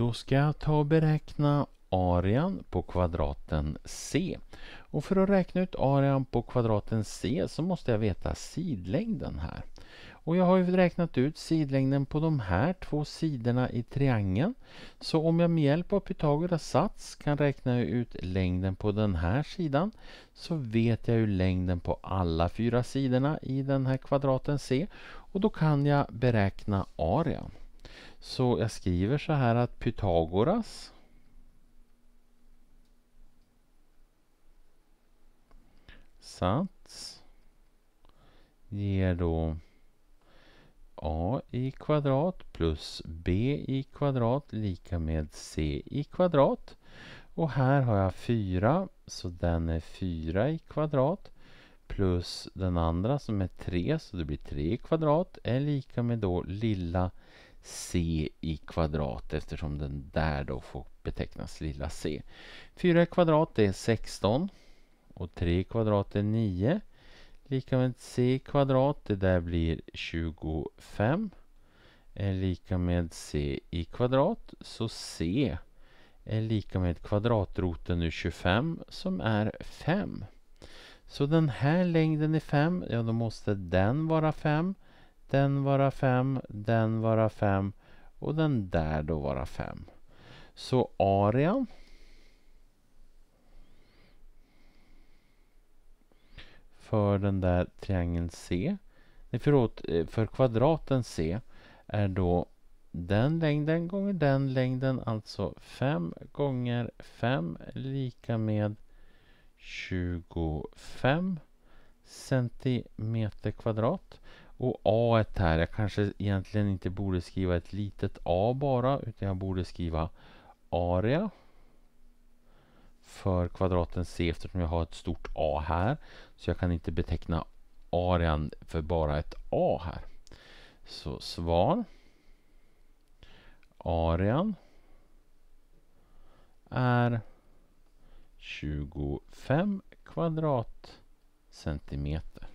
Då ska jag ta och beräkna arean på kvadraten C. Och för att räkna ut arean på kvadraten C så måste jag veta sidlängden här. Och jag har ju räknat ut sidlängden på de här två sidorna i triangeln. Så om jag med hjälp av Pythagoras sats kan räkna ut längden på den här sidan så vet jag ju längden på alla fyra sidorna i den här kvadraten C och då kan jag beräkna arean. Så jag skriver så här att Pythagoras sats ger då a i kvadrat plus b i kvadrat lika med c i kvadrat. Och här har jag 4, så den är 4 i kvadrat plus den andra som är 3, så det blir 3 i kvadrat är lika med då lilla c i kvadrat eftersom den där då får betecknas lilla c. 4 i kvadrat är 16 och 3 i kvadrat är 9. Lika med c i kvadrat, det där blir 25 är lika med c i kvadrat så c är lika med kvadratroten ur 25 som är 5. Så den här längden är 5, ja då måste den vara 5 den vara 5, den vara 5 och den där då vara 5. Så arean för den där triangeln C, nej förlåt, eh, för kvadraten C är då den längden gånger den längden, alltså 5 gånger 5 lika med 25 centimeter kvadrat. Och A här, jag kanske egentligen inte borde skriva ett litet A bara utan jag borde skriva area för kvadraten C eftersom jag har ett stort A här. Så jag kan inte beteckna arean för bara ett A här. Så svar arean är 25 kvadratcentimeter.